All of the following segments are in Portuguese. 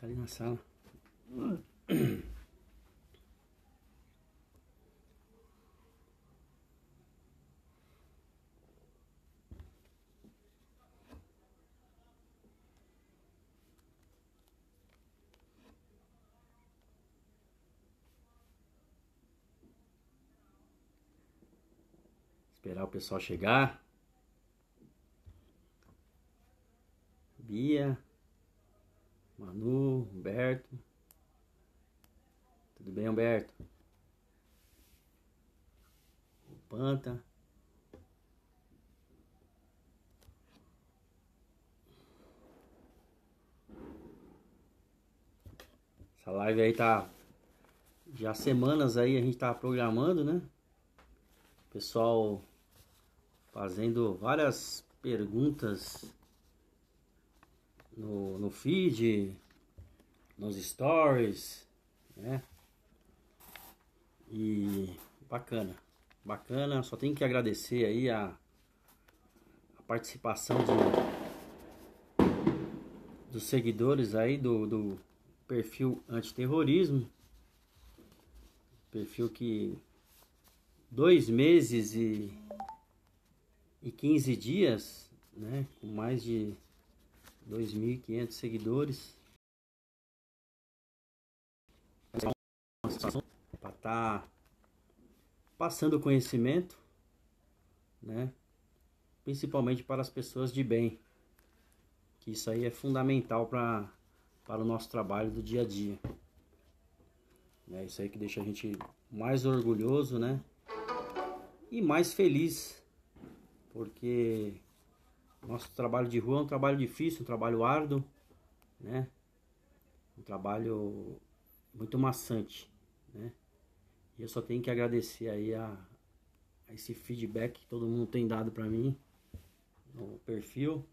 Tá ali na sala. Esperar o pessoal chegar. Bia. Manu, Humberto. Tudo bem, Humberto? O Panta. Essa live aí tá já semanas aí a gente tá programando, né? Pessoal fazendo várias perguntas no, no feed, nos stories, né? E bacana, bacana. Só tenho que agradecer aí a, a participação de, dos seguidores aí do, do perfil antiterrorismo. Perfil que dois meses e, e 15 dias, né? Com mais de 2.500 seguidores. Para estar tá passando conhecimento, né? principalmente para as pessoas de bem, que isso aí é fundamental pra, para o nosso trabalho do dia a dia. É isso aí que deixa a gente mais orgulhoso, né? E mais feliz, porque nosso trabalho de rua é um trabalho difícil, um trabalho árduo, né? Um trabalho muito maçante, né? E eu só tenho que agradecer aí a, a esse feedback que todo mundo tem dado para mim no perfil.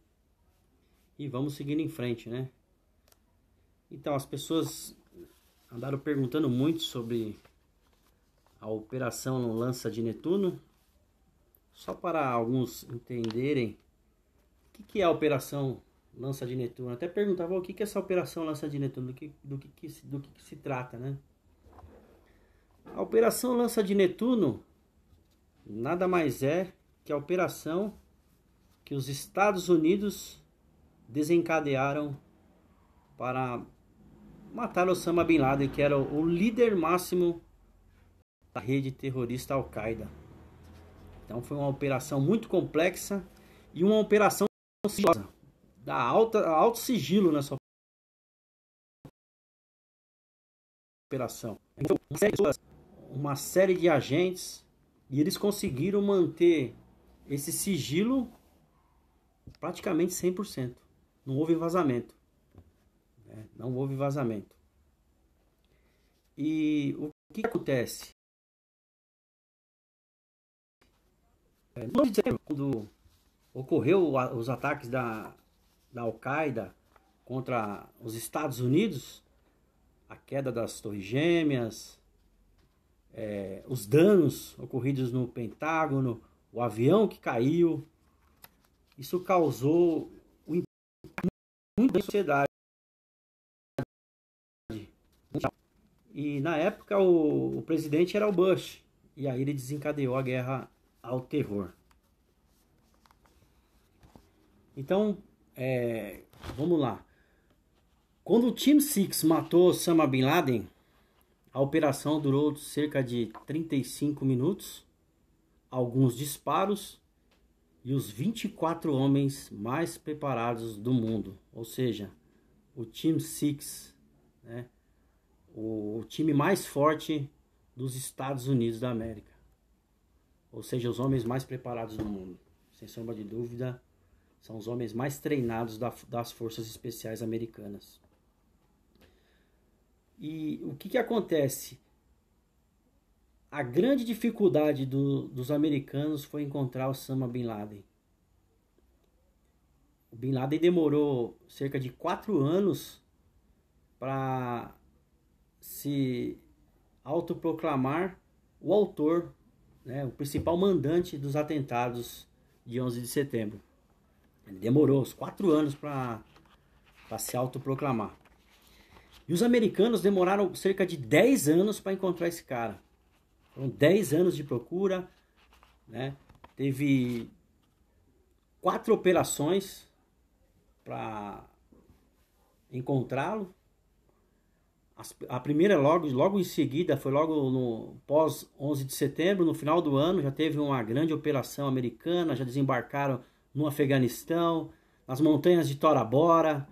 E vamos seguindo em frente, né? Então, as pessoas andaram perguntando muito sobre a operação no lança de Netuno. Só para alguns entenderem que, que é a operação Lança de Netuno? Até perguntava o que, que é essa operação Lança de Netuno, do que, do que, que do que, que se trata, né? A operação Lança de Netuno nada mais é que a operação que os Estados Unidos desencadearam para matar Osama Bin Laden, que era o líder máximo da rede terrorista Al-Qaeda. Então foi uma operação muito complexa e uma operação da Dá alta, alto sigilo na sua operação. Então, uma série, pessoas, uma série de agentes e eles conseguiram manter esse sigilo praticamente 100%. Não houve vazamento. Né? Não houve vazamento. E o que acontece? É, no de dezembro, quando ocorreu os ataques da, da Al-Qaeda contra os Estados Unidos, a queda das Torres Gêmeas, é, os danos ocorridos no Pentágono, o avião que caiu, isso causou um muito na sociedade. E na época o, o presidente era o Bush, e aí ele desencadeou a guerra ao terror. Então, é, vamos lá. Quando o Team Six matou Osama Bin Laden, a operação durou cerca de 35 minutos, alguns disparos e os 24 homens mais preparados do mundo. Ou seja, o Team Six, né? o, o time mais forte dos Estados Unidos da América. Ou seja, os homens mais preparados do mundo. Sem sombra de dúvida, são os homens mais treinados da, das forças especiais americanas. E o que, que acontece? A grande dificuldade do, dos americanos foi encontrar Osama Bin Laden. O Bin Laden demorou cerca de quatro anos para se autoproclamar o autor, né, o principal mandante dos atentados de 11 de setembro. Ele demorou uns quatro anos para se autoproclamar. E os americanos demoraram cerca de 10 anos para encontrar esse cara. Foram 10 anos de procura, né? Teve quatro operações para encontrá-lo. A primeira logo, logo em seguida, foi logo no pós 11 de setembro, no final do ano, já teve uma grande operação americana, já desembarcaram no Afeganistão, nas montanhas de Tora Bora,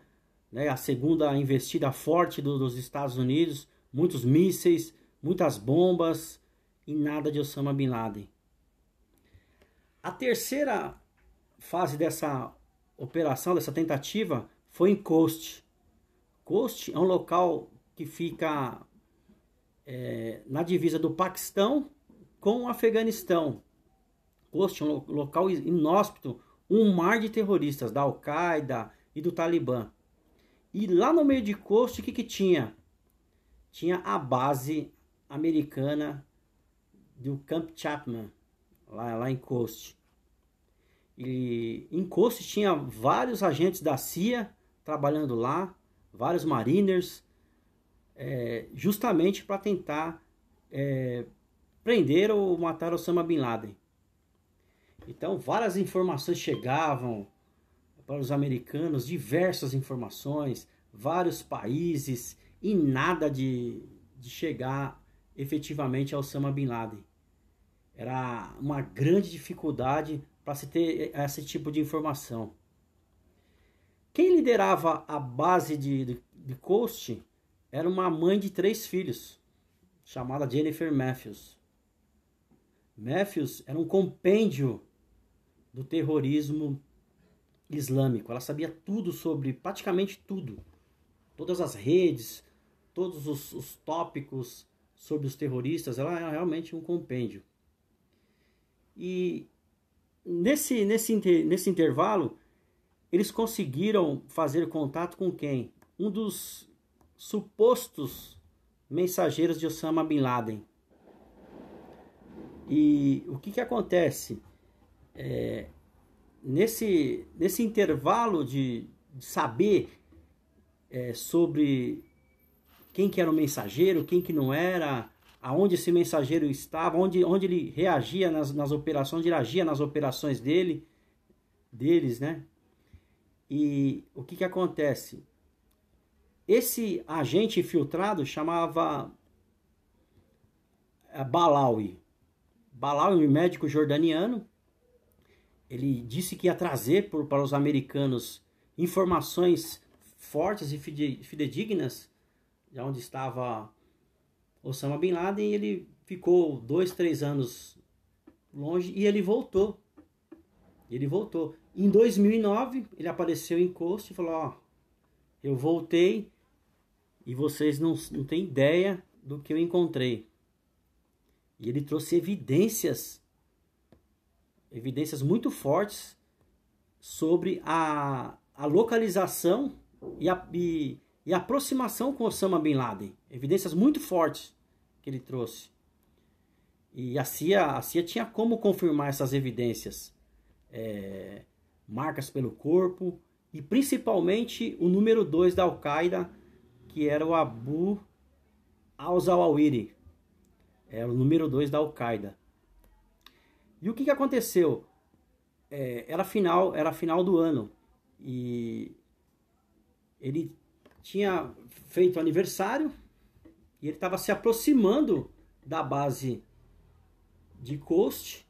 né, a segunda investida forte do, dos Estados Unidos, muitos mísseis, muitas bombas e nada de Osama Bin Laden. A terceira fase dessa operação, dessa tentativa, foi em Coast. Coast é um local que fica é, na divisa do Paquistão com o Afeganistão. Coast é um local inóspito, um mar de terroristas da Al-Qaeda e do Talibã. E lá no meio de Coast o que, que tinha? Tinha a base americana do Camp Chapman, lá, lá em Coast. E em Coast tinha vários agentes da CIA trabalhando lá, vários mariners, é, justamente para tentar é, prender ou matar Osama Bin Laden. Então, várias informações chegavam para os americanos, diversas informações, vários países, e nada de, de chegar efetivamente ao Osama Bin Laden. Era uma grande dificuldade para se ter eh, esse tipo de informação. Quem liderava a base de, de, de Coast era uma mãe de três filhos, chamada Jennifer Matthews. Matthews era um compêndio do terrorismo islâmico. Ela sabia tudo sobre, praticamente tudo. Todas as redes, todos os, os tópicos sobre os terroristas, ela era realmente um compêndio. E nesse, nesse, nesse intervalo, eles conseguiram fazer contato com quem? Um dos supostos mensageiros de Osama Bin Laden. E o que, que acontece? é, nesse, nesse intervalo de, saber é, sobre quem que era o mensageiro, quem que não era, aonde esse mensageiro estava, onde, onde ele reagia nas, nas operações, onde ele agia nas operações dele, deles, né? E o que que acontece? Esse agente infiltrado chamava é, Balawi. Balawi, um médico jordaniano, ele disse que ia trazer por, para os americanos informações fortes e fidedignas de onde estava Osama Bin Laden. E ele ficou dois, três anos longe e ele voltou. Ele voltou. Em 2009, ele apareceu em Coast e falou: Ó, eu voltei e vocês não, não têm ideia do que eu encontrei. E ele trouxe evidências evidências muito fortes sobre a, a localização e a, e, e a aproximação com Osama Bin Laden. Evidências muito fortes que ele trouxe. E a CIA, a CIA tinha como confirmar essas evidências. É, marcas pelo corpo e principalmente o número 2 da Al-Qaeda, que era o Abu al-Zawahiri. Era o número 2 da Al-Qaeda. E o que, que aconteceu? É, era final, era final do ano e ele tinha feito aniversário e ele estava se aproximando da base de Coast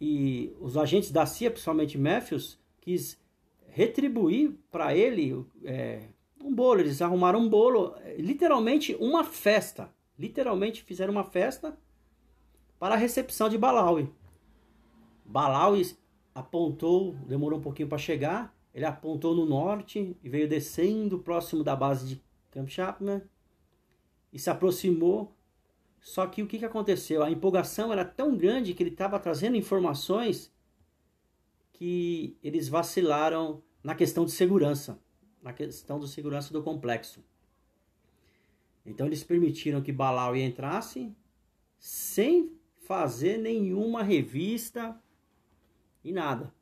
e os agentes da CIA, principalmente Matthews, quis retribuir para ele é, um bolo. Eles arrumaram um bolo, literalmente uma festa. Literalmente fizeram uma festa para a recepção de Balaui. Balaui apontou, demorou um pouquinho para chegar, ele apontou no norte e veio descendo próximo da base de Camp Chapman e se aproximou. Só que o que, que aconteceu? A empolgação era tão grande que ele estava trazendo informações que eles vacilaram na questão de segurança, na questão do segurança do complexo. Então eles permitiram que Balaui entrasse sem fazer nenhuma revista e nada.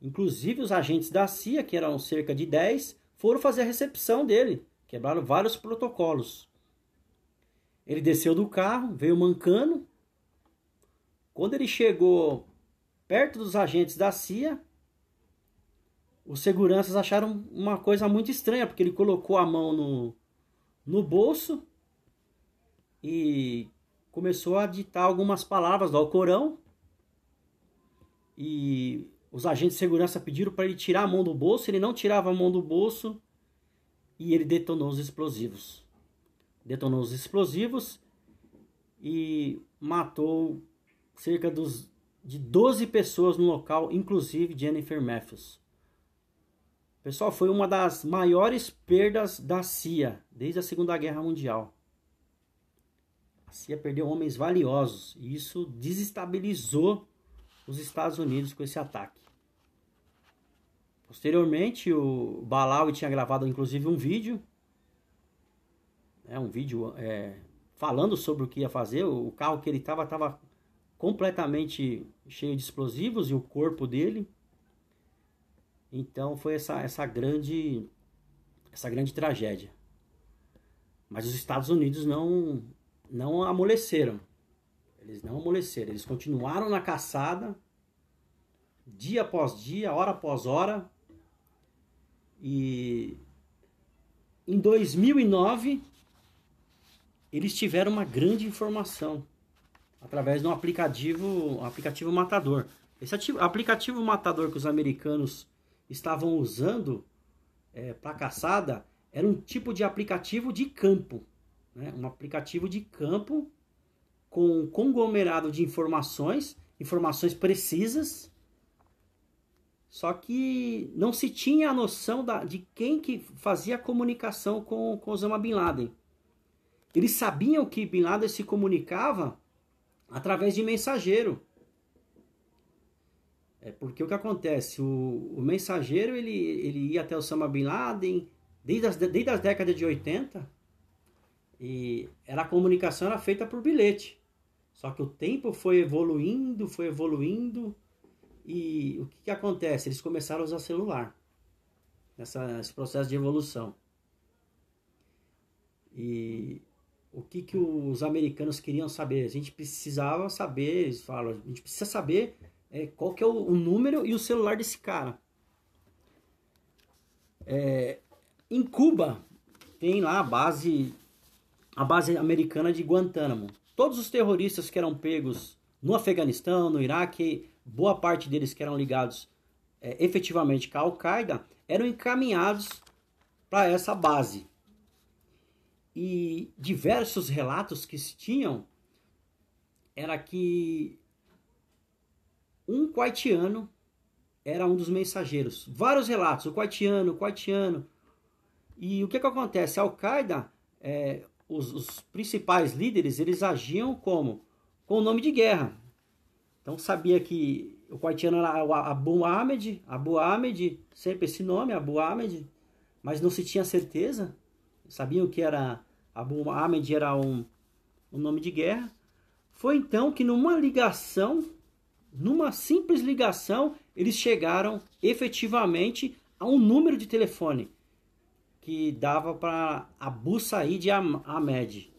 Inclusive, os agentes da CIA, que eram cerca de 10, foram fazer a recepção dele, quebraram vários protocolos. Ele desceu do carro, veio mancando. Quando ele chegou perto dos agentes da CIA, os seguranças acharam uma coisa muito estranha, porque ele colocou a mão no, no bolso e começou a ditar algumas palavras do Alcorão e os agentes de segurança pediram para ele tirar a mão do bolso, ele não tirava a mão do bolso e ele detonou os explosivos. Detonou os explosivos e matou cerca dos, de 12 pessoas no local, inclusive Jennifer Matthews. Pessoal, foi uma das maiores perdas da CIA desde a Segunda Guerra Mundial. A CIA perdeu homens valiosos e isso desestabilizou os Estados Unidos com esse ataque. Posteriormente, o Balawi tinha gravado inclusive um vídeo, né, um vídeo é, falando sobre o que ia fazer. O carro que ele estava estava completamente cheio de explosivos e o corpo dele. Então foi essa, essa grande essa grande tragédia. Mas os Estados Unidos não não amoleceram. Eles não amoleceram, eles continuaram na caçada, dia após dia, hora após hora. E em 2009, eles tiveram uma grande informação através de um aplicativo, um aplicativo matador. Esse aplicativo matador que os americanos estavam usando é, eh, para caçada era um tipo de aplicativo de campo. Né? Um aplicativo de campo com um conglomerado de informações, informações precisas, só que não se tinha a noção da, de quem que fazia a comunicação com, com Osama Bin Laden. Eles sabiam que Bin Laden se comunicava através de mensageiro. É porque o que acontece? O, o mensageiro ele, ele ia até Osama Bin Laden desde as, desde as décadas de 80 e era a comunicação era feita por bilhete. Só que o tempo foi evoluindo, foi evoluindo. E o que, que acontece? Eles começaram a usar celular. nessa esse processo de evolução. E o que, que os americanos queriam saber? A gente precisava saber, eles falam, a gente precisa saber é, qual que é o, o, número e o celular desse cara. É, em Cuba, tem lá a base a base americana de Guantánamo. Todos os terroristas que eram pegos no Afeganistão, no Iraque, boa parte deles que eram ligados é, efetivamente com a Al-Qaeda, eram encaminhados para essa base. E diversos relatos que se tinham era que um coitiano era um dos mensageiros. Vários relatos, o coitiano, o coitiano. E o que, que acontece? A Al-Qaeda é, os, os principais líderes eles agiam como? Com o nome de guerra. Então sabia que o quartiano era Abu Ahmed, Abu Ahmed, sempre esse nome, Abu Ahmed, mas não se tinha certeza. Sabiam que era Abu Ahmed era um, um nome de guerra. Foi então que numa ligação, numa simples ligação, eles chegaram efetivamente a um número de telefone que dava para Abu Said Ahmed.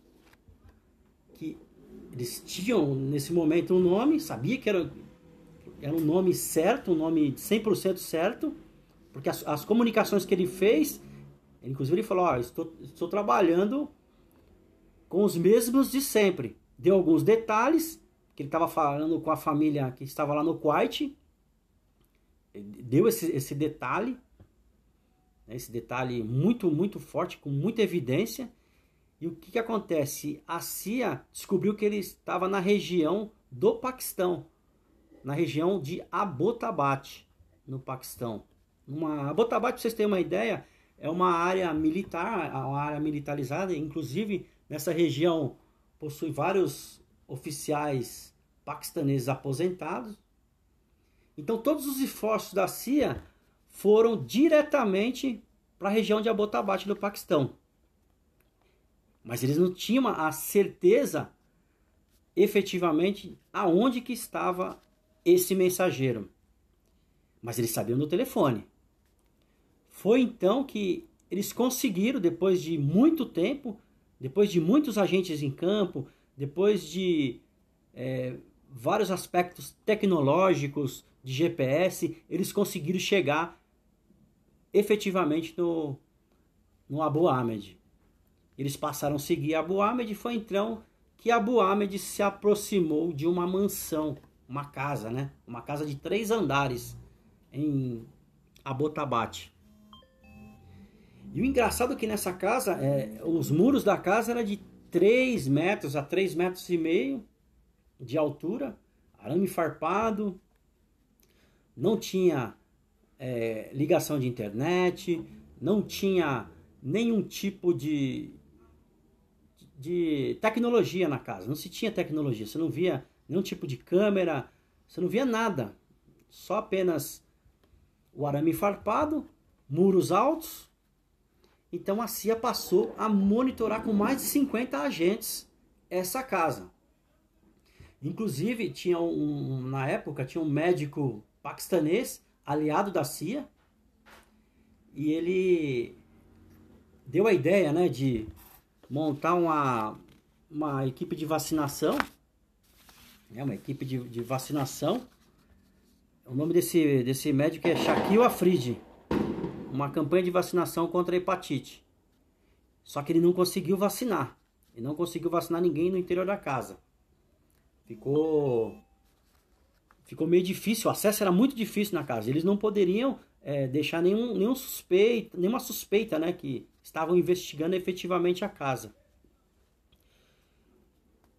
Que eles tinham nesse momento um nome, sabia que era, era um nome certo, um nome 100% certo, porque as, as, comunicações que ele fez, ele, inclusive ele falou: oh, estou, estou trabalhando com os mesmos de sempre. Deu alguns detalhes, que ele estava falando com a família que estava lá no Kuwait, deu esse, esse detalhe, né, esse detalhe muito, muito forte, com muita evidência. E o que, que acontece? A CIA descobriu que ele estava na região do Paquistão, na região de Abbottabad, no Paquistão. Uma Abbottabad, para vocês terem uma ideia, é uma área militar, uma área militarizada, inclusive nessa região possui vários oficiais paquistaneses aposentados. Então todos os esforços da CIA foram diretamente para a região de Abbottabad do Paquistão. Mas eles não tinham a certeza efetivamente aonde que estava esse mensageiro. Mas eles sabiam do telefone. Foi então que eles conseguiram, depois de muito tempo, depois de muitos agentes em campo, depois de é, vários aspectos tecnológicos de GPS, eles conseguiram chegar efetivamente no, no Abu Ahmed. Eles passaram a seguir Abu Ahmed e foi então que Abu Ahmed se aproximou de uma mansão, uma casa, né? Uma casa de três andares em Abotabate. E o engraçado é que nessa casa, é, os muros da casa eram de 3 metros a 3 metros e meio de altura, arame farpado, não tinha é, ligação de internet, não tinha nenhum tipo de, de tecnologia na casa, não se tinha tecnologia, você não via nenhum tipo de câmera, você não via nada, só apenas o arame farpado, muros altos. Então a CIA passou a monitorar com mais de 50 agentes essa casa. Inclusive, tinha um, na época, tinha um médico paquistanês aliado da CIA, e ele deu a ideia né, de montar uma, uma equipe de vacinação, né, uma equipe de, de vacinação. O nome desse, desse médico é Shaquille Afrid, uma campanha de vacinação contra a hepatite. Só que ele não conseguiu vacinar. Ele não conseguiu vacinar ninguém no interior da casa. Ficou ficou meio difícil, o acesso era muito difícil na casa. Eles não poderiam é, deixar nenhum, nenhum suspeito, nenhuma suspeita, né, que estavam investigando efetivamente a casa.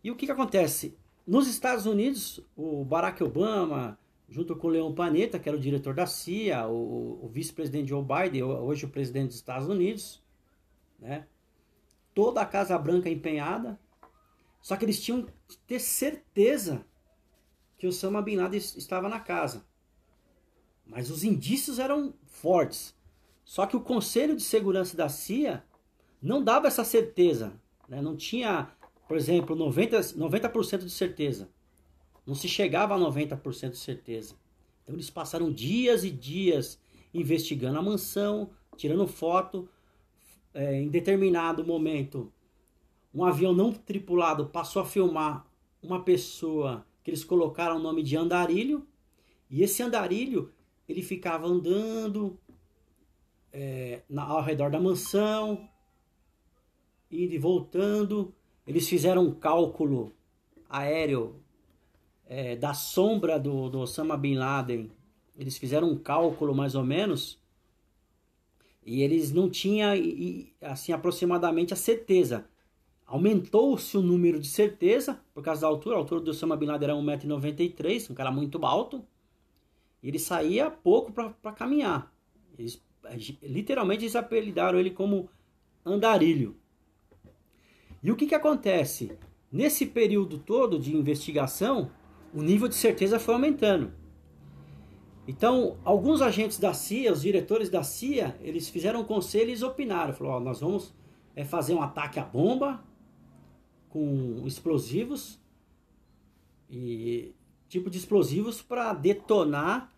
E o que, que acontece? Nos Estados Unidos, o Barack Obama, junto com o Leon Panetta, que era o diretor da CIA, o, o vice-presidente Joe Biden, hoje o presidente dos Estados Unidos, né? toda a Casa Branca empenhada, só que eles tinham que ter certeza que Osama Bin Laden estava na casa. Mas os indícios eram fortes. Só que o Conselho de Segurança da CIA não dava essa certeza. Né? Não tinha, por exemplo, 90%, 90 de certeza. Não se chegava a 90% de certeza. Então eles passaram dias e dias investigando a mansão, tirando foto. É, em determinado momento, um avião não tripulado passou a filmar uma pessoa que eles colocaram o nome de andarilho, e esse andarilho ele ficava andando é, na, ao redor da mansão, indo e voltando. Eles fizeram um cálculo aéreo é, da sombra do, do Osama Bin Laden. Eles fizeram um cálculo mais ou menos e eles não tinham assim aproximadamente a certeza, Aumentou-se o número de certeza por causa da altura. A altura do Osama Bin Laden era 1,93m, um cara muito alto. E ele saía pouco para caminhar. Eles, literalmente eles apelidaram ele como andarilho. E o que, que acontece? Nesse período todo de investigação, o nível de certeza foi aumentando. Então, alguns agentes da CIA, os diretores da CIA, eles fizeram um conselho e opinaram. Falaram, oh, nós vamos é, fazer um ataque à bomba, com explosivos e tipo de explosivos para detonar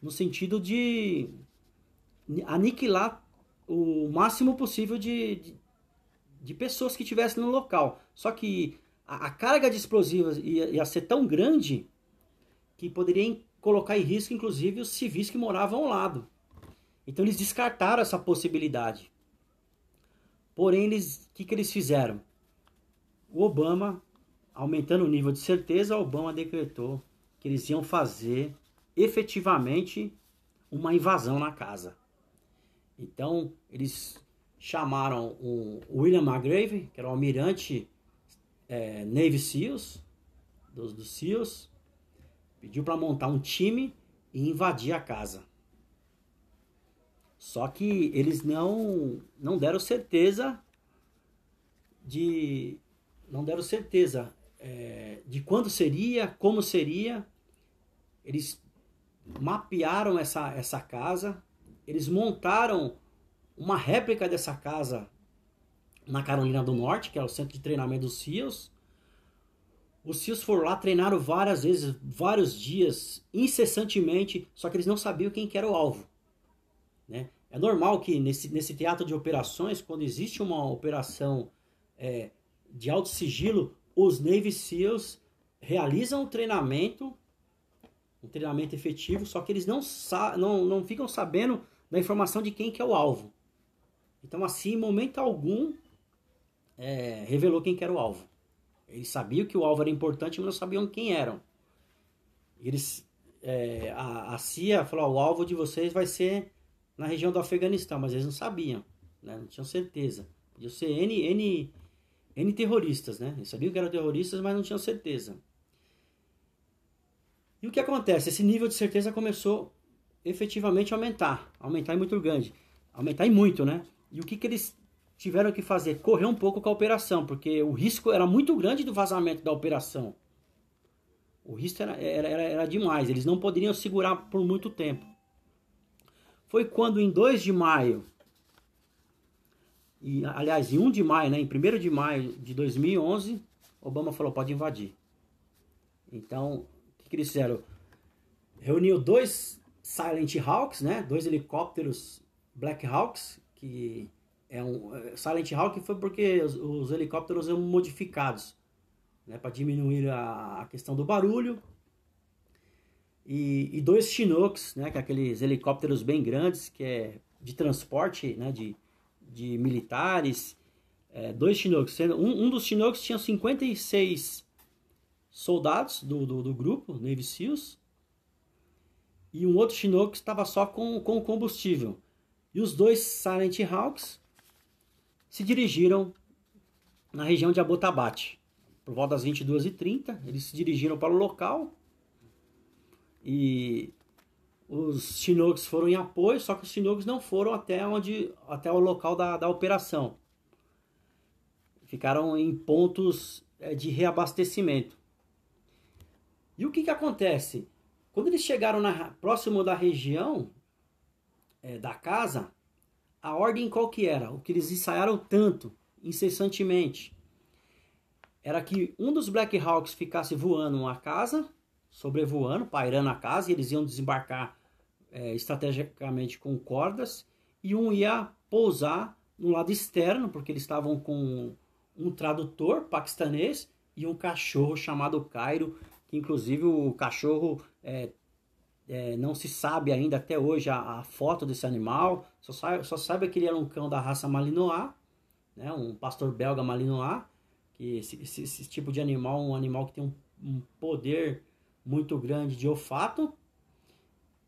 no sentido de aniquilar o máximo possível de, de, de pessoas que estivessem no local. Só que a, a carga de explosivos ia, ia, ser tão grande que poderia colocar em risco, inclusive, os civis que moravam ao lado. Então eles descartaram essa possibilidade. Porém, o que, que eles fizeram? o Obama, aumentando o nível de certeza, Obama decretou que eles iam fazer efetivamente uma invasão na casa. Então, eles chamaram o William Magrave, que era o almirante é, Navy SEALs, dos, dos SEALs, pediu para montar um time e invadir a casa. Só que eles não, não deram certeza de não deram certeza é, de quando seria, como seria. Eles mapearam essa, essa casa, eles montaram uma réplica dessa casa na Carolina do Norte, que é o centro de treinamento dos CIOs. Os CIOs foram lá, treinaram várias vezes, vários dias, incessantemente, só que eles não sabiam quem que era o alvo. Né? É normal que nesse, nesse teatro de operações, quando existe uma operação é, de alto sigilo, os Navy SEALs realizam o um treinamento, um treinamento efetivo, só que eles não, não, não ficam sabendo da informação de quem que é o alvo. Então, assim, em momento algum, é, revelou quem que era o alvo. Eles sabiam que o alvo era importante, mas não sabiam quem eram. Eles, é, a, a, CIA falou, o alvo de vocês vai ser na região do Afeganistão, mas eles não sabiam, né? não tinham certeza. Podia ser N, N N terroristas, né? Eles sabiam que eram terroristas, mas não tinham certeza. E o que acontece? Esse nível de certeza começou efetivamente a aumentar. Aumentar em muito grande. Aumentar muito, né? E o que, que eles tiveram que fazer? Correr um pouco com a operação, porque o risco era muito grande do vazamento da operação. O risco era, era, era, era demais. Eles não poderiam segurar por muito tempo. Foi quando, em 2 de maio e, aliás, em 1 de maio, né, em 1 de maio de 2011, Obama falou, pode invadir. Então, o que, que eles fizeram? Reuniu dois Silent Hawks, né, dois helicópteros Black Hawks, que é um eh, Silent Hawk foi porque os, os helicópteros eram modificados, né, para diminuir a, a, questão do barulho. E, e dois Chinooks, né, que é aqueles helicópteros bem grandes que é de transporte, né, de de militares, é, dois Chinooks. Um, um dos Chinooks tinha 56 soldados do, do, do grupo, Navy Seals, e um outro Chinook estava só com, com combustível. E os dois Silent Hawks se dirigiram na região de Abotabate. Por volta das 22h30, eles se dirigiram para o local e os Chinooks foram em apoio, só que os Chinooks não foram até onde até o local da, da operação. Ficaram em pontos eh, de reabastecimento. E o que, que acontece? Quando eles chegaram na, próximo da região é, da casa, a ordem qual que era? O que eles ensaiaram tanto, incessantemente, era que um dos Black Hawks ficasse voando uma casa sobrevoando, pairando a casa, e eles iam desembarcar é, estrategicamente com cordas e um ia pousar no lado externo, porque eles estavam com um tradutor paquistanês e um cachorro chamado Cairo, que inclusive o cachorro é, é, não se sabe ainda até hoje a, a foto desse animal, só sabe, só sabe que ele era um cão da raça Malinois, né, um pastor belga Malinois, que esse, esse, esse tipo de animal é um animal que tem um, um poder muito grande de olfato,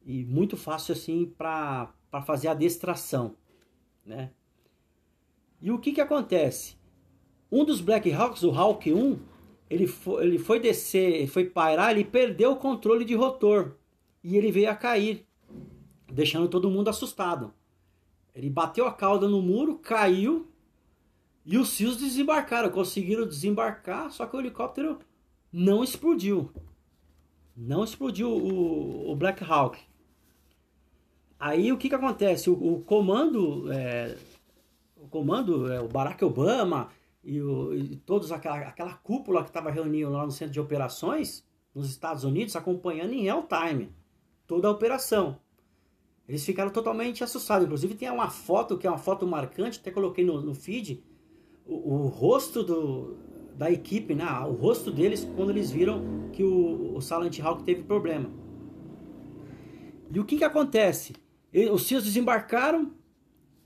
e muito fácil assim para fazer a destração né? E o que que acontece? Um dos Black Hawks, o Hawk 1, ele foi, ele foi descer, foi pairar, ele perdeu o controle de rotor e ele veio a cair, deixando todo mundo assustado. Ele bateu a cauda no muro, caiu e os SEALs desembarcaram, conseguiram desembarcar, só que o helicóptero não explodiu. Não explodiu o, o Black Hawk. Aí o que, que acontece? O, o comando, é, o comando, é, o Barack Obama e, o, e todos aquela, aquela cúpula que estava reunindo lá no centro de operações nos Estados Unidos, acompanhando em real time toda a operação. Eles ficaram totalmente assustados. Inclusive tem uma foto que é uma foto marcante, até coloquei no, no feed, o, o rosto do, da equipe, né? o rosto deles quando eles viram que o, o Silent Hawk teve problema. E o que, que acontece? os SEALs desembarcaram,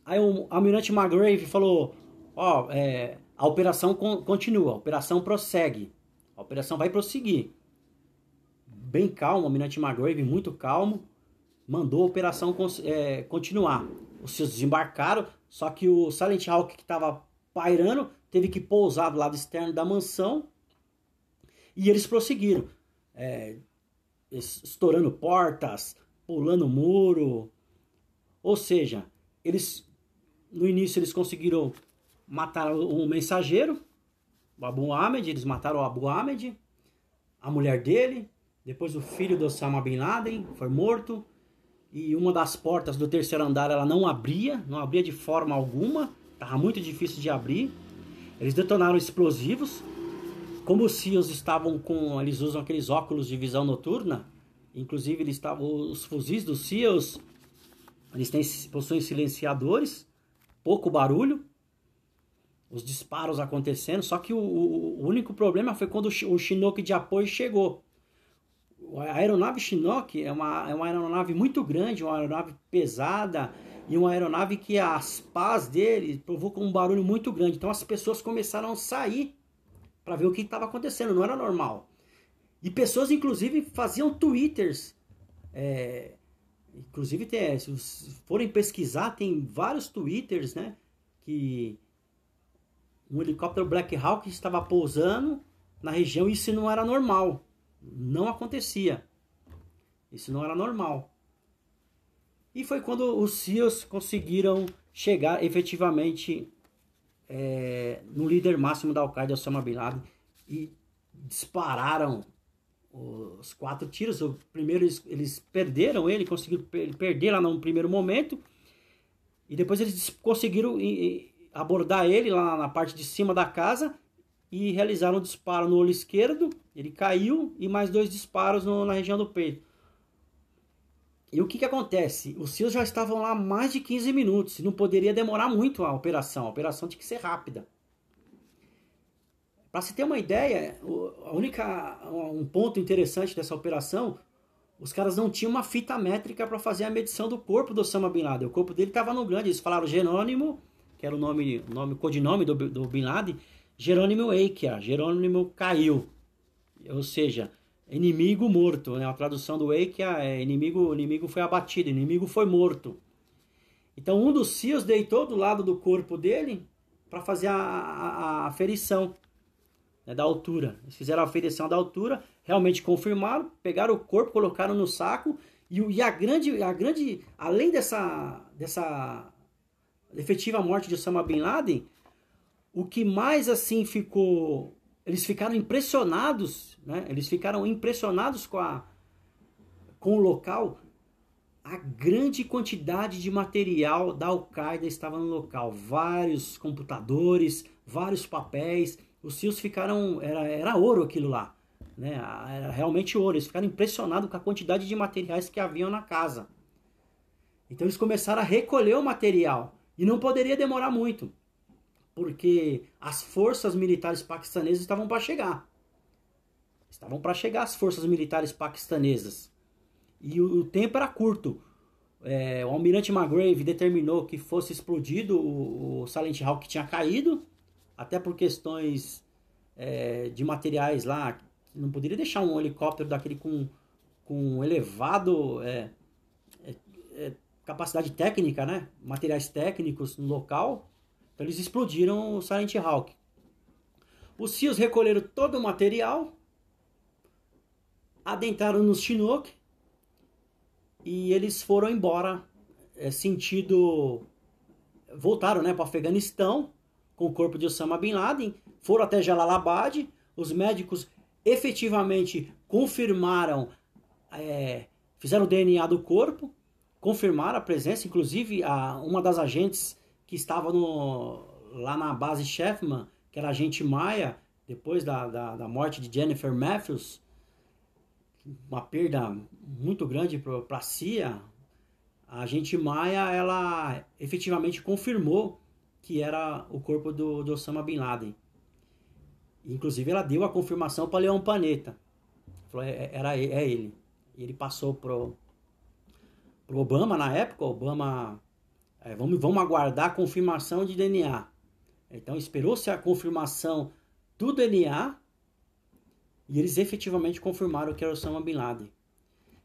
aí o almirante Magrave falou, ó, oh, é, a operação con continua, a operação prossegue, a operação vai prosseguir. Bem calmo, o almirante Magrave muito calmo, mandou a operação é, continuar. Os SEALs desembarcaram, só que o Silent Hawk que estava pairando teve que pousar do lado externo da mansão e eles prosseguiram, é, estourando portas, pulando muro, ou seja, eles no início eles conseguiram matar o mensageiro, o Abu Ahmed, eles mataram o Abu Ahmed, a mulher dele, depois o filho do Osama Bin Laden foi morto e uma das portas do terceiro andar ela não abria, não abria de forma alguma, estava muito difícil de abrir. Eles detonaram explosivos, como os CIOs estavam com, eles usam aqueles óculos de visão noturna, inclusive eles estavam os fuzis dos CIOs eles têm, possuem silenciadores, pouco barulho, os disparos acontecendo. Só que o, o, o único problema foi quando o, Chinook de apoio chegou. A aeronave Chinook é uma, é uma aeronave muito grande, uma aeronave pesada e uma aeronave que as pás dele provocam um barulho muito grande. Então as pessoas começaram a sair para ver o que estava acontecendo, não era normal. E pessoas, inclusive, faziam twitters é, Inclusive, tem, eh, se forem pesquisar, tem vários twitters, né? Que um helicóptero Black Hawk estava pousando na região e isso não era normal. Não acontecia. Isso não era normal. E foi quando os SEALs conseguiram chegar efetivamente é, no líder máximo da Al-Qaeda, Osama Bin Laden, e dispararam os quatro tiros. O primeiro eles, eles perderam ele, conseguiram perder lá no primeiro momento. E depois eles conseguiram abordar ele lá na parte de cima da casa e realizaram um disparo no olho esquerdo. Ele caiu e mais dois disparos no, na região do peito. E o que, que acontece? Os seus já estavam lá mais de 15 minutos. Não poderia demorar muito a operação. A operação tinha que ser rápida. Para se ter uma ideia, a única um ponto interessante dessa operação, os caras não tinham uma fita métrica para fazer a medição do corpo do Osama Bin Laden. O corpo dele estava no grande. Eles falaram Jerônimo, que era o nome, nome, codinome do, do Bin Laden, Jerônimo Eikia, Jerônimo caiu. Ou seja, inimigo morto, né? A tradução do Eikia é inimigo, inimigo foi abatido, inimigo foi morto. Então um dos cios deitou do lado do corpo dele para fazer a, a, a, ferição né, da altura. Eles fizeram a aferição da altura, realmente confirmaram, pegaram o corpo, colocaram no saco e, e a grande, a grande, além dessa, dessa efetiva morte de Osama bin Laden, o que mais assim ficou, eles ficaram impressionados, né? Eles ficaram impressionados com a com o local, a grande quantidade de material da Al-Qaeda estava no local. Vários computadores, vários papéis, os Seals ficaram. Era, era ouro aquilo lá. Né? Era realmente ouro. Eles ficaram impressionados com a quantidade de materiais que haviam na casa. Então eles começaram a recolher o material. E não poderia demorar muito, porque as forças militares paquistanesas estavam para chegar. Estavam para chegar as forças militares paquistanesas. E o, o tempo era curto. É, o almirante Magrave determinou que fosse explodido o, o Silent Hawk que tinha caído até por questões é, de materiais lá, não poderia deixar um helicóptero daquele com, com elevado é, é, é, capacidade técnica, né? materiais técnicos no local, então eles explodiram o Silent Hawk. Os CIOs recolheram todo o material, adentraram nos Chinook e eles foram embora, é, sentido. voltaram né, para o Afeganistão com o corpo de Osama Bin Laden, foram até Jalalabad, os médicos efetivamente confirmaram, é, fizeram o DNA do corpo, confirmaram a presença, inclusive a, uma das agentes que estava no, lá na base Sheffman, que era a agente Maia, depois da, da, da morte de Jennifer Matthews, uma perda muito grande para a CIA, a agente Maia, ela efetivamente confirmou que era o corpo do, do Osama Bin Laden. Inclusive, ela deu a confirmação para Leão Paneta. Falou, é, é era, é ele. E ele passou pro, pro Obama na época. Obama, é, vamos, vamos aguardar a confirmação de DNA. Então, esperou-se a confirmação do DNA e eles efetivamente confirmaram que era Osama Bin Laden.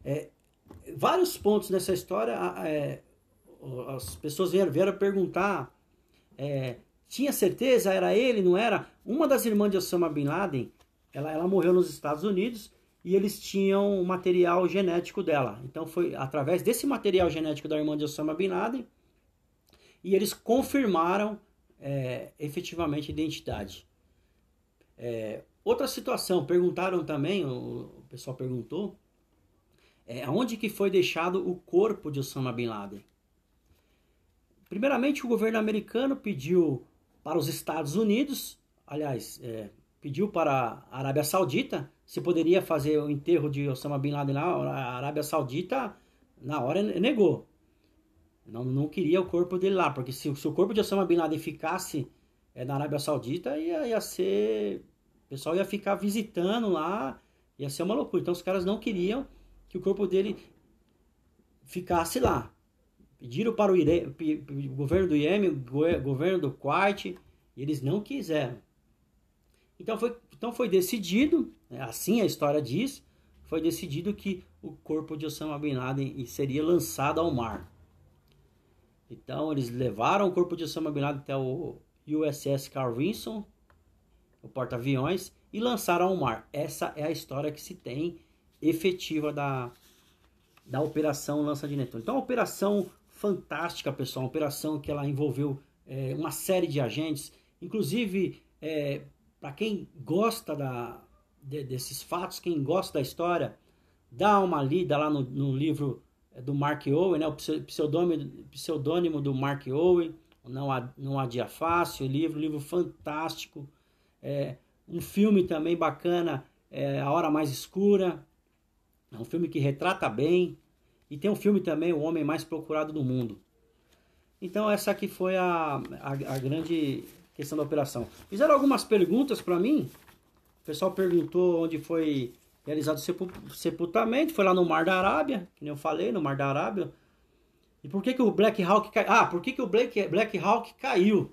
É, vários pontos nessa história, é, as pessoas vieram, vieram perguntar é, tinha certeza, era ele, não era? Uma das irmãs de Osama Bin Laden, ela, ela morreu nos Estados Unidos e eles tinham o material genético dela. Então foi através desse material genético da irmã de Osama Bin Laden e eles confirmaram é, efetivamente a identidade. É, outra situação, perguntaram também, o, o pessoal perguntou, é, onde que foi deixado o corpo de Osama Bin Laden? Primeiramente, o governo americano pediu para os Estados Unidos, aliás, é, pediu para a Arábia Saudita se poderia fazer o enterro de Osama Bin Laden lá. A Arábia Saudita, na hora, negou. Não, não queria o corpo dele lá, porque se, se o corpo de Osama Bin Laden ficasse é, na Arábia Saudita, ia, ia ser. O pessoal ia ficar visitando lá, ia ser uma loucura. Então os caras não queriam que o corpo dele ficasse lá. Pediram para o, Ire, o governo do Iêmen, o governo do Quart, e eles não quiseram. Então foi, então foi decidido, né, assim a história diz, foi decidido que o corpo de Osama Bin Laden seria lançado ao mar. Então eles levaram o corpo de Osama Bin Laden até o USS Carl Vinson, o porta-aviões, e lançaram ao mar. Essa é a história que se tem efetiva da, da Operação Lança de Netuno. Então a Operação fantástica, pessoal. Uma operação que ela envolveu é, uma série de agentes. Inclusive, é, para quem gosta da, de, desses fatos, quem gosta da história, dá uma lida lá no, no livro é, do Mark Owen, né? o pseudônimo, pseudônimo do Mark Owen, Não Há, Não Há Dia Fácil, livro, livro fantástico. É, um filme também bacana, é, A Hora Mais Escura, é um filme que retrata bem e tem um filme também, O Homem Mais Procurado do Mundo. Então essa aqui foi a, a, a grande questão da operação. Fizeram algumas perguntas para mim. O pessoal perguntou onde foi realizado o sepultamento. Foi lá no Mar da Arábia, que nem eu falei, no Mar da Arábia. E por que, que o Black Hawk caiu? Ah, por que, que o Black, Black Hawk caiu?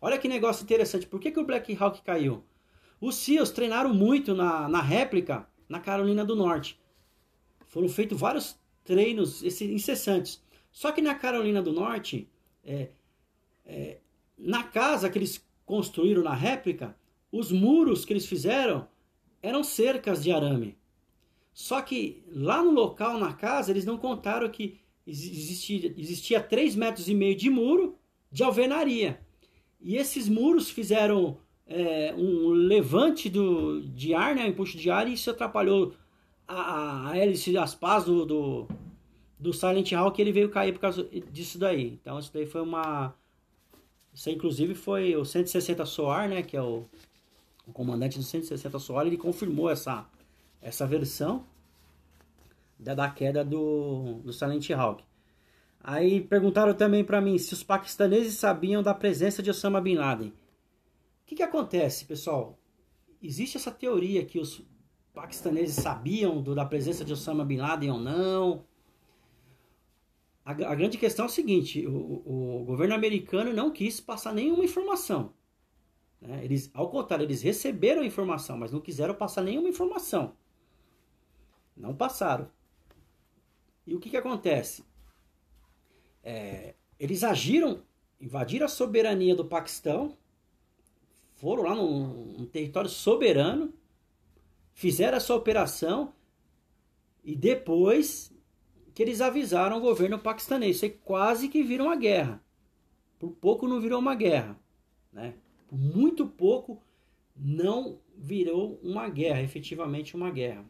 Olha que negócio interessante. Por que, que o Black Hawk caiu? Os SEALs treinaram muito na, na réplica na Carolina do Norte. Foram feitos vários treinos incessantes. Só que na Carolina do Norte, é, é, na casa que eles construíram na réplica, os muros que eles fizeram eram cercas de arame. Só que lá no local, na casa, eles não contaram que existia, existia 3 metros e meio de muro de alvenaria. E esses muros fizeram é, um levante do, de ar, né, um empuxo de ar, e isso atrapalhou a, a hélice, as pás do, do, do Silent Hill que ele veio cair por causa disso daí. Então isso daí foi uma isso aí, inclusive foi o 160 Soar, né, que é o, o comandante do 160 Soar, ele confirmou essa essa versão da, da queda do, do Silent Hawk. Aí perguntaram também para mim se os paquistaneses sabiam da presença de Osama Bin Laden. O que, que acontece, pessoal? Existe essa teoria que os paquistaneses sabiam do, da presença de Osama Bin Laden ou não, a, a grande questão é o seguinte: o, o, governo americano não quis passar nenhuma informação. Né? Eles, ao contrário, eles receberam a informação, mas não quiseram passar nenhuma informação. Não passaram. E o que, que acontece? É, eles agiram, invadiram a soberania do Paquistão, foram lá num, num território soberano, fizeram essa operação e depois que eles avisaram o governo paquistanês. Isso aí quase que vira uma guerra. Por pouco não virou uma guerra. Né? Por muito pouco não virou uma guerra, efetivamente uma guerra.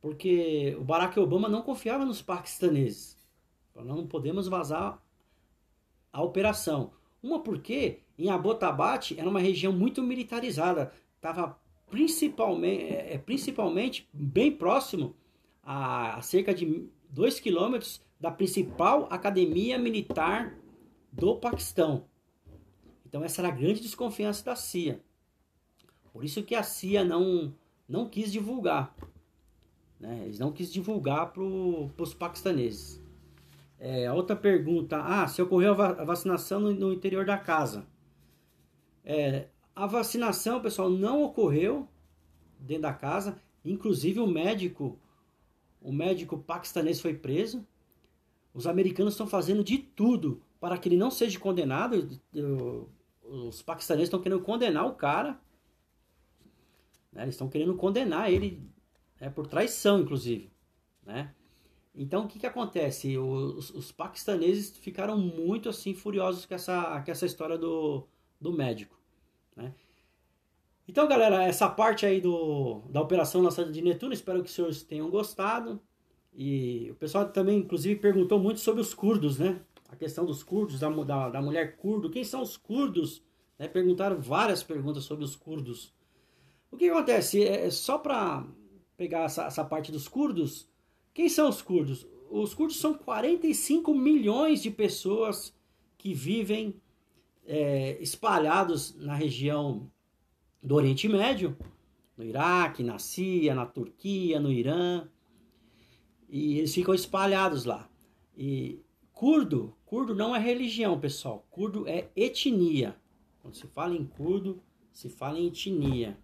Porque o Barack Obama não confiava nos paquistaneses. não podemos vazar a operação. Uma porque em Abbottabad era uma região muito militarizada. Estava principalmente, é, é, principalmente bem próximo a, a cerca de 2 quilômetros da principal academia militar do Paquistão. Então essa era a grande desconfiança da CIA. Por isso que a CIA não, não quis divulgar. Né? Eles não quis divulgar para os paquistaneses. É, outra pergunta. Ah, se ocorreu a vacinação no, no interior da casa. É, a vacinação, pessoal, não ocorreu dentro da casa. Inclusive o médico o médico paquistanês foi preso. Os americanos estão fazendo de tudo para que ele não seja condenado. Os paquistaneses estão querendo condenar o cara. Né? Eles estão querendo condenar ele né? por traição, inclusive. Né? Então, o que, que acontece? Os, os, paquistaneses ficaram muito assim furiosos com essa, com essa história do, do médico. Né? Então, galera, essa parte aí do, da operação lançada de Netuno, espero que os senhores tenham gostado. E o pessoal também, inclusive, perguntou muito sobre os curdos, né? A questão dos curdos, da, da, da mulher curdo, quem são os curdos? Né? Perguntaram várias perguntas sobre os curdos. O que acontece? É, é só para pegar essa, essa parte dos curdos, quem são os curdos? Os curdos são 45 milhões de pessoas que vivem é, espalhados na região do Oriente Médio, no Iraque, na Síria, na Turquia, no Irã, e eles ficam espalhados lá. E curdo, curdo não é religião, pessoal, curdo é etnia. Quando se fala em curdo, se fala em etnia.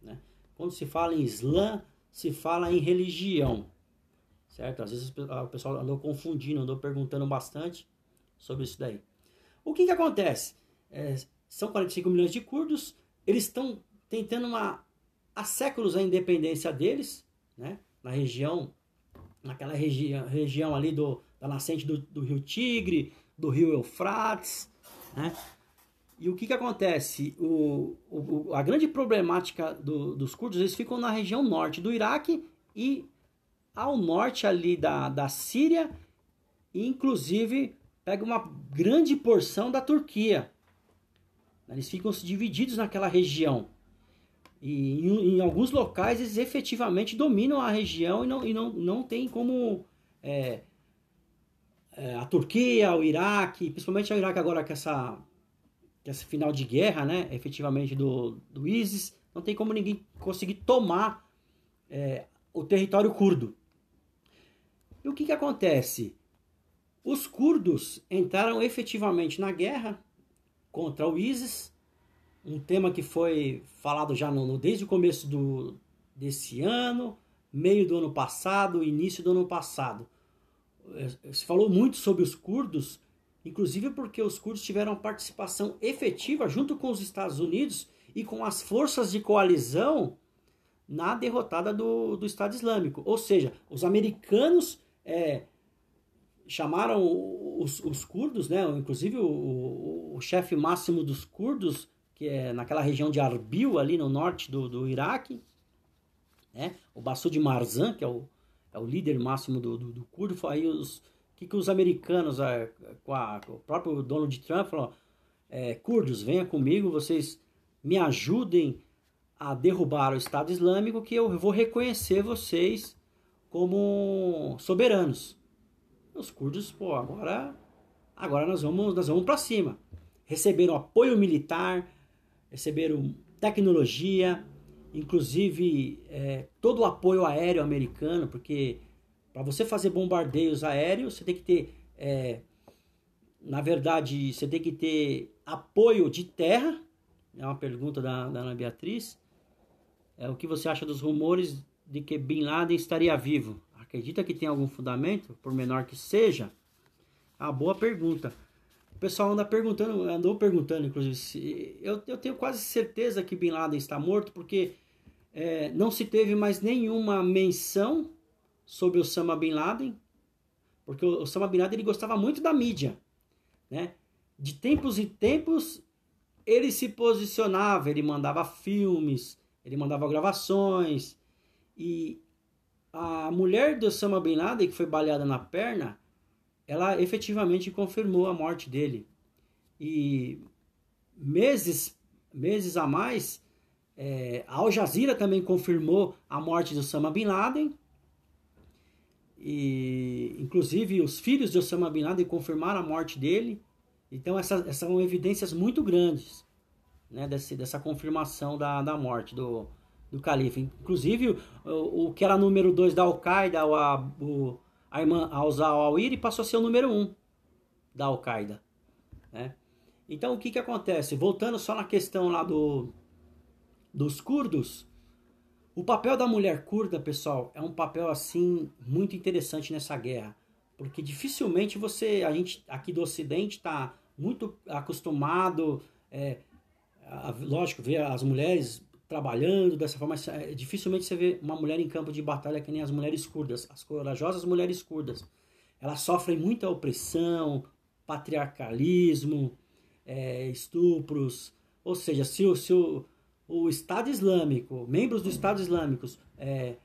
Né? Quando se fala em islã, se fala em religião, certo? Às vezes o pessoal andou confundindo, andou perguntando bastante sobre isso daí. O que que acontece? É, são 45 milhões de curdos, eles estão tentando uma, há séculos a independência deles, né? na região, naquela regi região ali do, da nascente do, do rio Tigre, do rio Eufrates. Né? E o que, que acontece? O, o a grande problemática do, dos curdos, eles ficam na região norte do Iraque e ao norte ali da, da Síria, e inclusive pega uma grande porção da Turquia. Eles ficam divididos naquela região. E em, em alguns locais eles efetivamente dominam a região e não, e não, não tem como é, é, a Turquia, o Iraque, principalmente o Iraque agora com essa, com esse final de guerra, né, efetivamente do, do ISIS, não tem como ninguém conseguir tomar é, o território curdo. E o que, que acontece? Os curdos entraram efetivamente na guerra contra o ISIS um tema que foi falado já no, desde o começo do, desse ano, meio do ano passado, início do ano passado. É, se falou muito sobre os curdos, inclusive porque os curdos tiveram participação efetiva junto com os Estados Unidos e com as forças de coalizão na derrotada do, do Estado Islâmico. Ou seja, os americanos é, chamaram os, os, curdos, né, inclusive o, o, o chefe máximo dos curdos, que é naquela região de Arbil, ali no norte do, do Iraque. Né? O Bassou de Marzan, que é o, é o líder máximo do, do, do aí os que, que os americanos, com, a, com, o próprio Donald Trump, falou: é, curdos, venha comigo, vocês me ajudem a derrubar o Estado Islâmico, que eu vou reconhecer vocês como soberanos. Os curdos, pô, agora, agora nós vamos, nós vamos para cima. Receberam apoio militar, receberam tecnologia, inclusive é, todo o apoio aéreo americano, porque para você fazer bombardeios aéreos, você tem que ter, é, na verdade, você tem que ter apoio de terra. É uma pergunta da, da Ana Beatriz. É, o que você acha dos rumores de que Bin Laden estaria vivo? Acredita que tem algum fundamento, por menor que seja? A uma boa pergunta. O pessoal anda perguntando, andou perguntando, inclusive. Eu, eu tenho quase certeza que Bin Laden está morto, porque é, não se teve mais nenhuma menção sobre Osama Bin Laden, porque o Osama Bin Laden ele gostava muito da mídia, né? De tempos em tempos ele se posicionava, ele mandava filmes, ele mandava gravações e a mulher do Osama Bin Laden que foi baleada na perna, ela efetivamente confirmou a morte dele. E meses, meses a mais, é, a Al Jazeera também confirmou a morte de Osama Bin Laden. E, inclusive, os filhos de Osama Bin Laden confirmaram a morte dele. Então, essas, essas são evidências muito grandes né, desse, dessa confirmação da, da morte do, do califa. Inclusive, o, o que era número 2 da Al-Qaeda, o, o a irmã Al al passou a ser o número um da Al-Qaeda. Né? Então o que, que acontece? Voltando só na questão lá do, dos curdos, o papel da mulher curda, pessoal, é um papel assim muito interessante nessa guerra, porque dificilmente você, a gente aqui do Ocidente está muito acostumado, é, a, lógico, ver as mulheres trabalhando dessa forma. Eh, dificilmente você vê uma mulher em campo de batalha que nem as mulheres curdas, as corajosas mulheres curdas. Elas sofrem muita opressão, patriarcalismo, é, estupros. Ou seja, se o, se o, o Estado Islâmico, membros do Estado Islâmico, é, eh,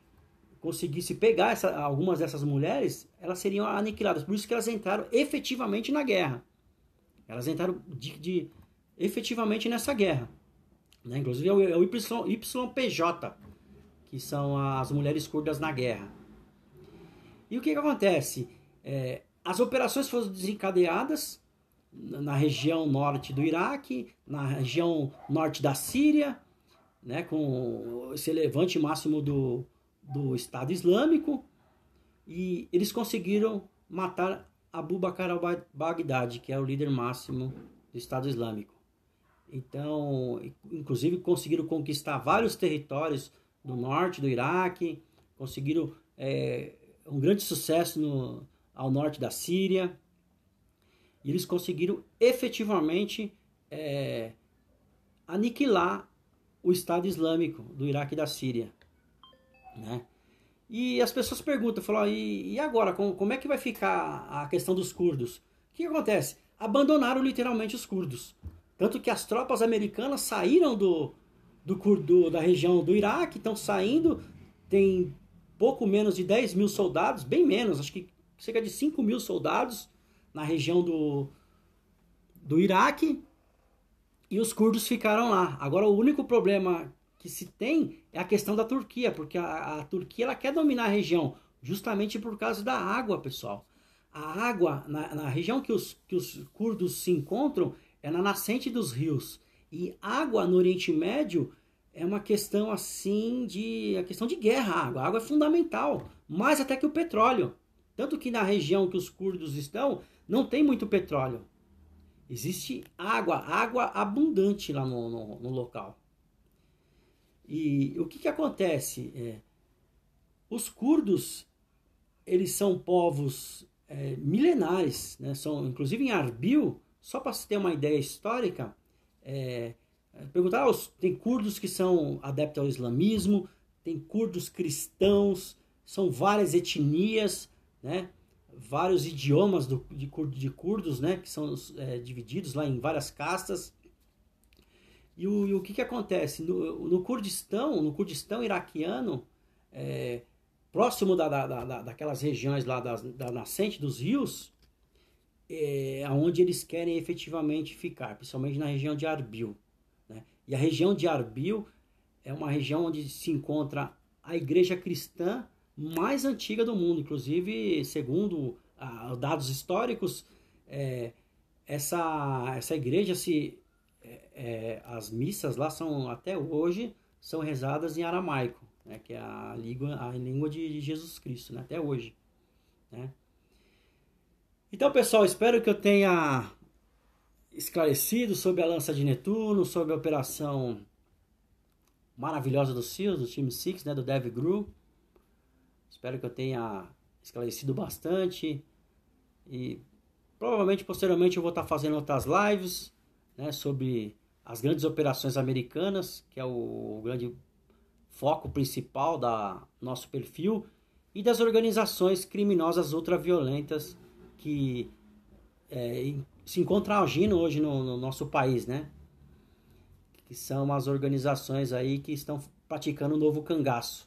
conseguisse pegar essa, algumas dessas mulheres, elas seriam aniquiladas. Por isso que elas entraram efetivamente na guerra. Elas entraram de, de efetivamente nessa guerra. Né? Inclusive é o, é YPJ, que são as mulheres curdas na guerra. E o que, que acontece? É, as operações foram desencadeadas na região norte do Iraque, na região norte da Síria, né, com esse levante máximo do, do Estado Islâmico, e eles conseguiram matar Abu Bakr al-Baghdadi, que é o líder máximo do Estado Islâmico. Então, inclusive conseguiram conquistar vários territórios do norte do Iraque, conseguiram é, um grande sucesso no, ao norte da Síria. E eles conseguiram efetivamente é, aniquilar o Estado Islâmico do Iraque e da Síria. Né? E as pessoas perguntam, falam, ah, e, e agora, como, como é que vai ficar a questão dos curdos? O que acontece? Abandonaram literalmente os curdos. Tanto que as tropas americanas saíram do, do, do da região do Iraque, estão saindo, tem pouco menos de 10 mil soldados, bem menos, acho que cerca de 5 mil soldados na região do, do Iraque, e os curdos ficaram lá. Agora, o único problema que se tem é a questão da Turquia, porque a, a Turquia ela quer dominar a região, justamente por causa da água, pessoal. A água, na, na região que os, que os curdos se encontram, é na nascente dos rios. E água no Oriente Médio é uma questão assim de. a é questão de guerra. A água. A água é fundamental, mais até que o petróleo. Tanto que na região que os curdos estão, não tem muito petróleo. Existe água, água abundante lá no, no, no local. E o que, que acontece? É, os curdos, eles são povos é, milenares, né? são, inclusive em Arbil, só para você ter uma ideia histórica, é, perguntar, ah, tem curdos que são adeptos ao islamismo, tem curdos cristãos, são várias etnias, né? vários idiomas do, de, de, curdos, né? que são é, divididos lá em várias castas. E o, e o que, que acontece? No, no Kurdistão, no Kurdistão iraquiano, é, próximo da, da, da, daquelas regiões lá da da nascente dos rios, é, aonde eles querem efetivamente ficar, principalmente na região de Arbil. Né? E a região de Arbil é uma região onde se encontra a igreja cristã mais antiga do mundo, inclusive segundo dados históricos, é, essa essa igreja se é, é, as missas lá são até hoje são rezadas em aramaico, né, que é a língua, a língua de, de Jesus Cristo, né, até hoje. Né? Então, pessoal, espero que eu tenha esclarecido sobre a lança de Netuno, sobre a operação maravilhosa do Seals, do time Six, né, do Dev Gru. Espero que eu tenha esclarecido bastante e provavelmente posteriormente eu vou estar fazendo outras lives, né, sobre as grandes operações americanas, que é o grande foco principal da nosso perfil e das organizações criminosas ultraviolentas violentas que é, se encontram agindo hoje no, no, nosso país, né? Que são as organizações aí que estão praticando o um novo cangaço.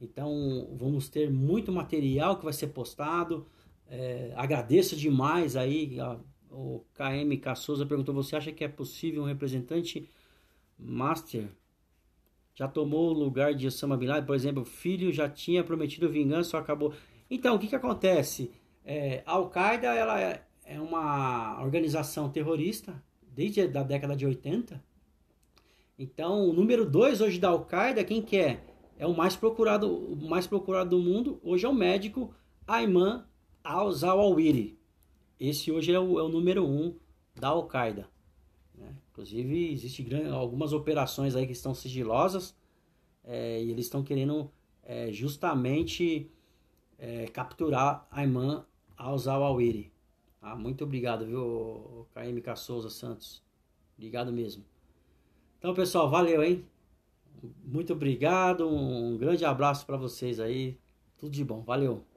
Então, vamos ter muito material que vai ser postado. É, agradeço demais aí. A, o KM Souza perguntou: você acha que é possível um representante master? Já tomou o lugar de Osama Bin Laden? Por exemplo, o filho já tinha prometido vingança, só acabou. Então, o que, que acontece? É, a Al-Qaeda ela é, é, uma organização terrorista desde a década de 80. Então, o número 2 hoje da Al-Qaeda, quem que é? É o mais procurado, o mais procurado do mundo, hoje é o médico Ayman al-Zawahiri. Esse hoje é o, é o número 1 um da Al-Qaeda. Né? Inclusive, existem algumas operações aí que estão sigilosas é, e eles estão querendo é, justamente é, capturar Ayman aos Awawiri. Ah, muito obrigado, viu, KMK Souza Santos. Obrigado mesmo. Então, pessoal, valeu, hein? Muito obrigado, um grande abraço para vocês aí. Tudo de bom, valeu.